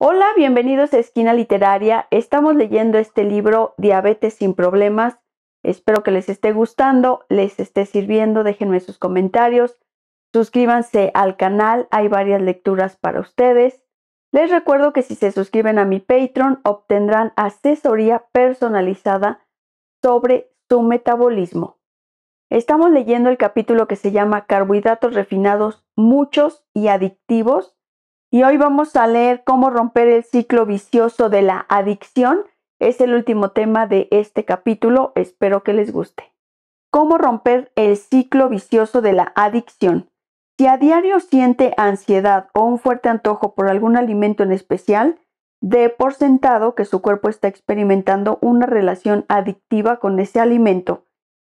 Hola, bienvenidos a Esquina Literaria. Estamos leyendo este libro Diabetes sin problemas. Espero que les esté gustando, les esté sirviendo. Déjenme sus comentarios. Suscríbanse al canal, hay varias lecturas para ustedes. Les recuerdo que si se suscriben a mi Patreon obtendrán asesoría personalizada sobre su metabolismo. Estamos leyendo el capítulo que se llama Carbohidratos refinados, muchos y adictivos y hoy vamos a leer cómo romper el ciclo vicioso de la adicción. Es el último tema de este capítulo. Espero que les guste. ¿Cómo romper el ciclo vicioso de la adicción? Si a diario siente ansiedad o un fuerte antojo por algún alimento en especial, dé por sentado que su cuerpo está experimentando una relación adictiva con ese alimento.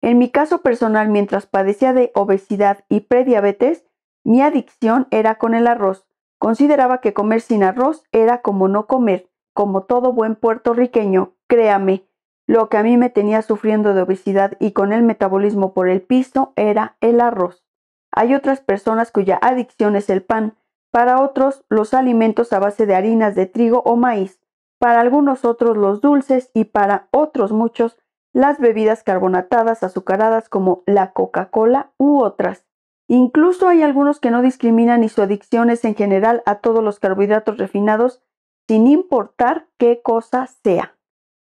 En mi caso personal, mientras padecía de obesidad y prediabetes, mi adicción era con el arroz. Consideraba que comer sin arroz era como no comer, como todo buen puertorriqueño, créame, lo que a mí me tenía sufriendo de obesidad y con el metabolismo por el piso era el arroz. Hay otras personas cuya adicción es el pan, para otros los alimentos a base de harinas de trigo o maíz, para algunos otros los dulces y para otros muchos las bebidas carbonatadas, azucaradas como la Coca-Cola u otras. Incluso hay algunos que no discriminan y su adicción es en general a todos los carbohidratos refinados, sin importar qué cosa sea.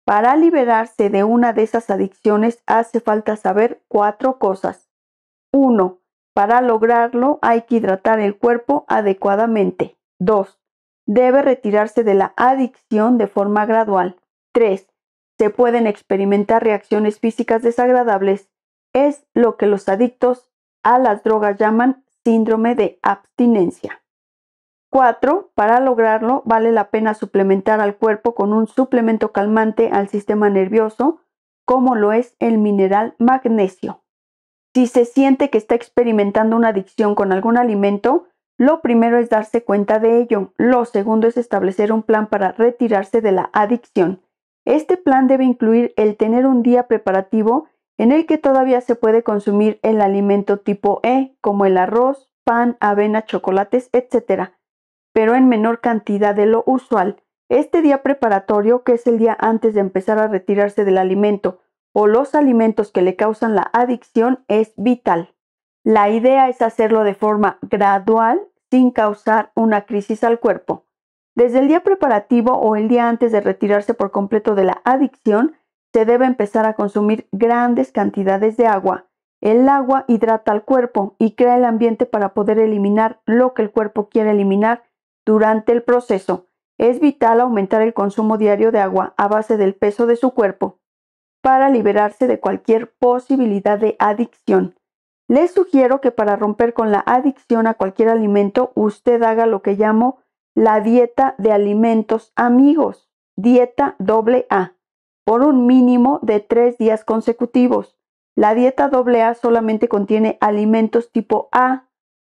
Para liberarse de una de esas adicciones hace falta saber cuatro cosas. 1. Para lograrlo hay que hidratar el cuerpo adecuadamente. 2. Debe retirarse de la adicción de forma gradual. 3. Se pueden experimentar reacciones físicas desagradables. Es lo que los adictos a las drogas llaman síndrome de abstinencia. 4. Para lograrlo, vale la pena suplementar al cuerpo con un suplemento calmante al sistema nervioso, como lo es el mineral magnesio. Si se siente que está experimentando una adicción con algún alimento, lo primero es darse cuenta de ello. Lo segundo es establecer un plan para retirarse de la adicción. Este plan debe incluir el tener un día preparativo en el que todavía se puede consumir el alimento tipo E, como el arroz, pan, avena, chocolates, etc., pero en menor cantidad de lo usual. Este día preparatorio, que es el día antes de empezar a retirarse del alimento o los alimentos que le causan la adicción, es vital. La idea es hacerlo de forma gradual sin causar una crisis al cuerpo. Desde el día preparativo o el día antes de retirarse por completo de la adicción, se debe empezar a consumir grandes cantidades de agua. El agua hidrata al cuerpo y crea el ambiente para poder eliminar lo que el cuerpo quiere eliminar durante el proceso. Es vital aumentar el consumo diario de agua a base del peso de su cuerpo para liberarse de cualquier posibilidad de adicción. Les sugiero que para romper con la adicción a cualquier alimento, usted haga lo que llamo la dieta de alimentos amigos, dieta doble A por un mínimo de tres días consecutivos. La dieta AA solamente contiene alimentos tipo A,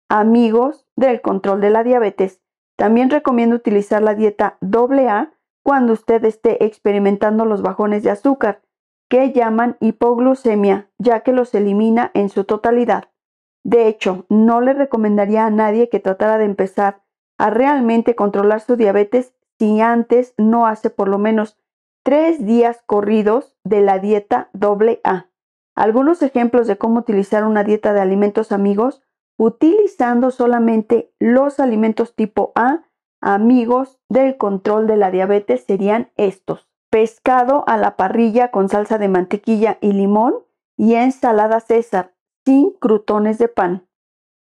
amigos del control de la diabetes. También recomiendo utilizar la dieta AA cuando usted esté experimentando los bajones de azúcar, que llaman hipoglucemia, ya que los elimina en su totalidad. De hecho, no le recomendaría a nadie que tratara de empezar a realmente controlar su diabetes si antes no hace por lo menos tres días corridos de la dieta doble A. Algunos ejemplos de cómo utilizar una dieta de alimentos amigos utilizando solamente los alimentos tipo A amigos del control de la diabetes serían estos. Pescado a la parrilla con salsa de mantequilla y limón y ensalada César sin crutones de pan.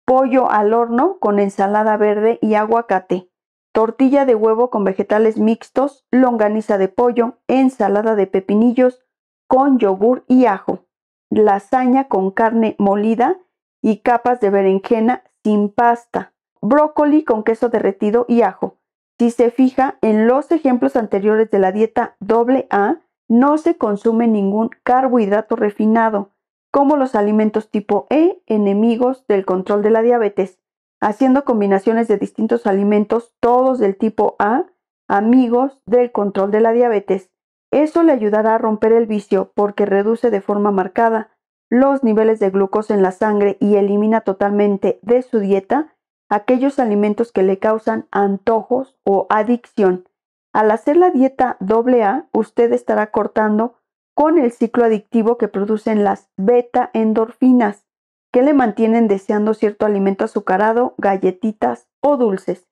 Pollo al horno con ensalada verde y aguacate tortilla de huevo con vegetales mixtos, longaniza de pollo, ensalada de pepinillos con yogur y ajo, lasaña con carne molida y capas de berenjena sin pasta, brócoli con queso derretido y ajo. Si se fija en los ejemplos anteriores de la dieta AA no se consume ningún carbohidrato refinado, como los alimentos tipo E, enemigos del control de la diabetes haciendo combinaciones de distintos alimentos, todos del tipo A, amigos del control de la diabetes. Eso le ayudará a romper el vicio porque reduce de forma marcada los niveles de glucosa en la sangre y elimina totalmente de su dieta aquellos alimentos que le causan antojos o adicción. Al hacer la dieta AA, usted estará cortando con el ciclo adictivo que producen las beta endorfinas, que le mantienen deseando cierto alimento azucarado, galletitas o dulces.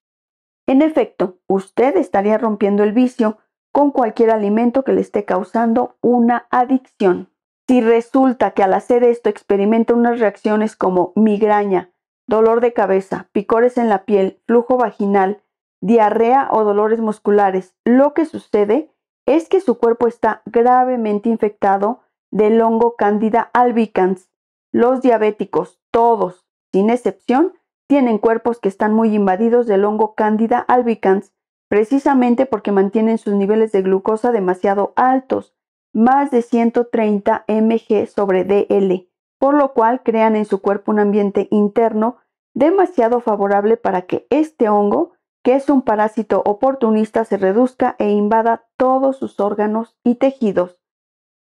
En efecto, usted estaría rompiendo el vicio con cualquier alimento que le esté causando una adicción. Si resulta que al hacer esto experimenta unas reacciones como migraña, dolor de cabeza, picores en la piel, flujo vaginal, diarrea o dolores musculares, lo que sucede es que su cuerpo está gravemente infectado del hongo Candida albicans, los diabéticos, todos, sin excepción, tienen cuerpos que están muy invadidos del hongo Candida albicans, precisamente porque mantienen sus niveles de glucosa demasiado altos, más de 130 mg sobre DL, por lo cual crean en su cuerpo un ambiente interno demasiado favorable para que este hongo, que es un parásito oportunista, se reduzca e invada todos sus órganos y tejidos.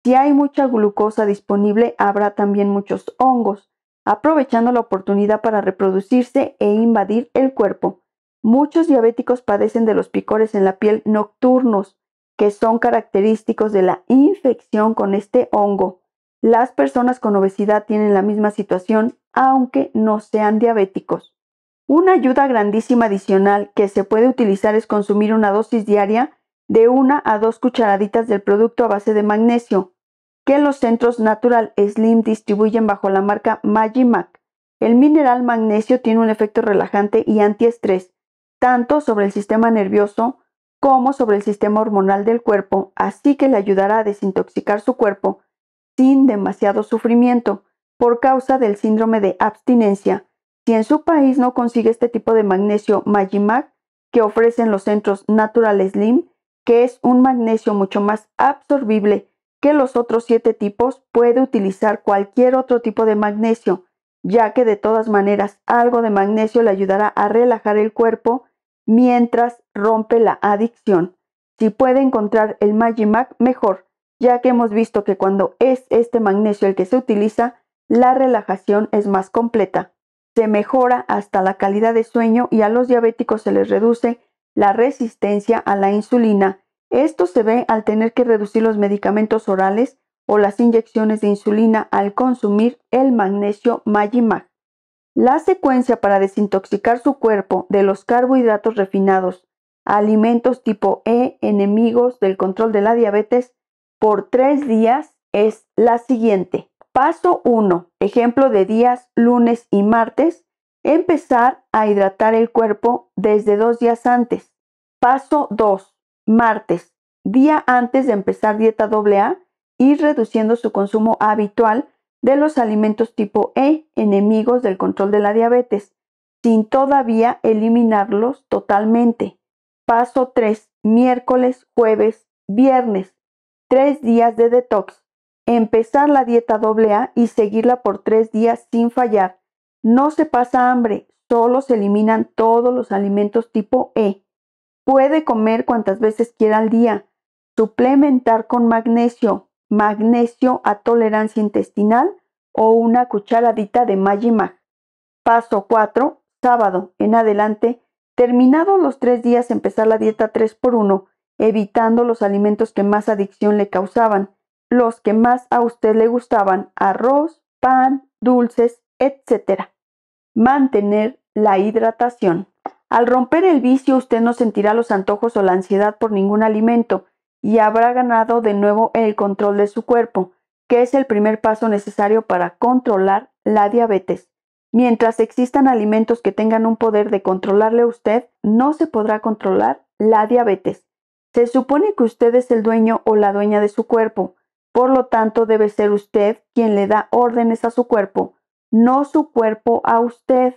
Si hay mucha glucosa disponible, habrá también muchos hongos, aprovechando la oportunidad para reproducirse e invadir el cuerpo. Muchos diabéticos padecen de los picores en la piel nocturnos, que son característicos de la infección con este hongo. Las personas con obesidad tienen la misma situación, aunque no sean diabéticos. Una ayuda grandísima adicional que se puede utilizar es consumir una dosis diaria de una a dos cucharaditas del producto a base de magnesio, que los centros Natural Slim distribuyen bajo la marca Magimac. El mineral magnesio tiene un efecto relajante y antiestrés, tanto sobre el sistema nervioso como sobre el sistema hormonal del cuerpo, así que le ayudará a desintoxicar su cuerpo sin demasiado sufrimiento por causa del síndrome de abstinencia. Si en su país no consigue este tipo de magnesio Magimac que ofrecen los centros Natural Slim, que es un magnesio mucho más absorbible que los otros siete tipos, puede utilizar cualquier otro tipo de magnesio, ya que de todas maneras algo de magnesio le ayudará a relajar el cuerpo mientras rompe la adicción. Si puede encontrar el Magimac, mejor, ya que hemos visto que cuando es este magnesio el que se utiliza, la relajación es más completa. Se mejora hasta la calidad de sueño y a los diabéticos se les reduce la resistencia a la insulina esto se ve al tener que reducir los medicamentos orales o las inyecciones de insulina al consumir el magnesio Magimag. La secuencia para desintoxicar su cuerpo de los carbohidratos refinados, alimentos tipo E, enemigos del control de la diabetes, por tres días es la siguiente. Paso 1. Ejemplo de días lunes y martes. Empezar a hidratar el cuerpo desde dos días antes. Paso 2 martes, día antes de empezar dieta AA y reduciendo su consumo habitual de los alimentos tipo E, enemigos del control de la diabetes, sin todavía eliminarlos totalmente. Paso 3, miércoles, jueves, viernes, tres días de detox. Empezar la dieta AA y seguirla por tres días sin fallar. No se pasa hambre, solo se eliminan todos los alimentos tipo E. Puede comer cuantas veces quiera al día. Suplementar con magnesio, magnesio a tolerancia intestinal o una cucharadita de Magimag. Paso 4. Sábado en adelante. Terminados los tres días, empezar la dieta 3 por 1 evitando los alimentos que más adicción le causaban, los que más a usted le gustaban, arroz, pan, dulces, etc. Mantener la hidratación. Al romper el vicio usted no sentirá los antojos o la ansiedad por ningún alimento y habrá ganado de nuevo el control de su cuerpo, que es el primer paso necesario para controlar la diabetes. Mientras existan alimentos que tengan un poder de controlarle a usted, no se podrá controlar la diabetes. Se supone que usted es el dueño o la dueña de su cuerpo, por lo tanto debe ser usted quien le da órdenes a su cuerpo, no su cuerpo a usted.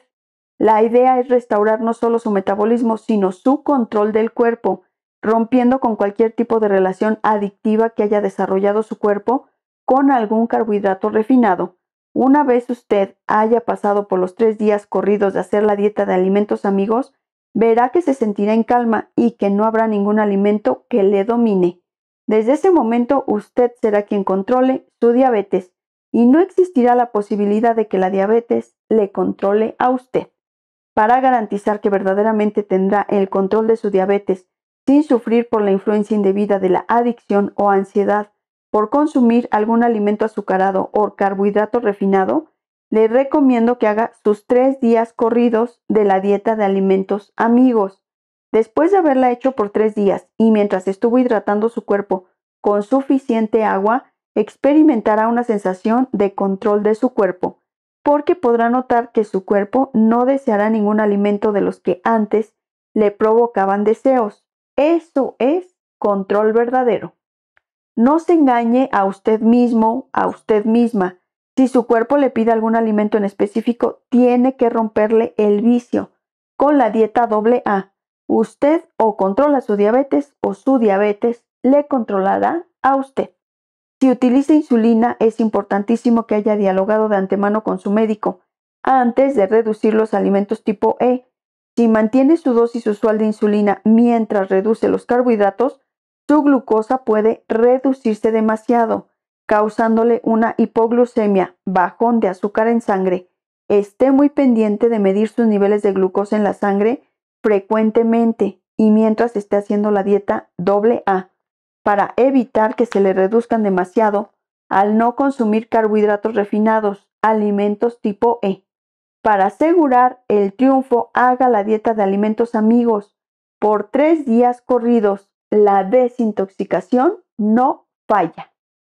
La idea es restaurar no solo su metabolismo, sino su control del cuerpo, rompiendo con cualquier tipo de relación adictiva que haya desarrollado su cuerpo con algún carbohidrato refinado. Una vez usted haya pasado por los tres días corridos de hacer la dieta de alimentos amigos, verá que se sentirá en calma y que no habrá ningún alimento que le domine. Desde ese momento usted será quien controle su diabetes y no existirá la posibilidad de que la diabetes le controle a usted para garantizar que verdaderamente tendrá el control de su diabetes sin sufrir por la influencia indebida de la adicción o ansiedad por consumir algún alimento azucarado o carbohidrato refinado, le recomiendo que haga sus tres días corridos de la dieta de alimentos amigos. Después de haberla hecho por tres días y mientras estuvo hidratando su cuerpo con suficiente agua, experimentará una sensación de control de su cuerpo porque podrá notar que su cuerpo no deseará ningún alimento de los que antes le provocaban deseos. Eso es control verdadero. No se engañe a usted mismo, a usted misma. Si su cuerpo le pide algún alimento en específico, tiene que romperle el vicio con la dieta doble A. Usted o controla su diabetes o su diabetes le controlará a usted. Si utiliza insulina, es importantísimo que haya dialogado de antemano con su médico antes de reducir los alimentos tipo E. Si mantiene su dosis usual de insulina mientras reduce los carbohidratos, su glucosa puede reducirse demasiado, causándole una hipoglucemia, bajón de azúcar en sangre. Esté muy pendiente de medir sus niveles de glucosa en la sangre frecuentemente y mientras esté haciendo la dieta doble A para evitar que se le reduzcan demasiado al no consumir carbohidratos refinados, alimentos tipo E. Para asegurar el triunfo, haga la dieta de alimentos amigos por tres días corridos. La desintoxicación no falla.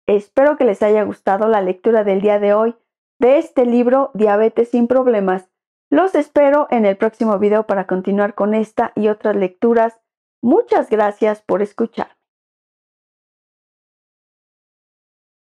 Espero que les haya gustado la lectura del día de hoy de este libro Diabetes sin Problemas. Los espero en el próximo video para continuar con esta y otras lecturas. Muchas gracias por escuchar.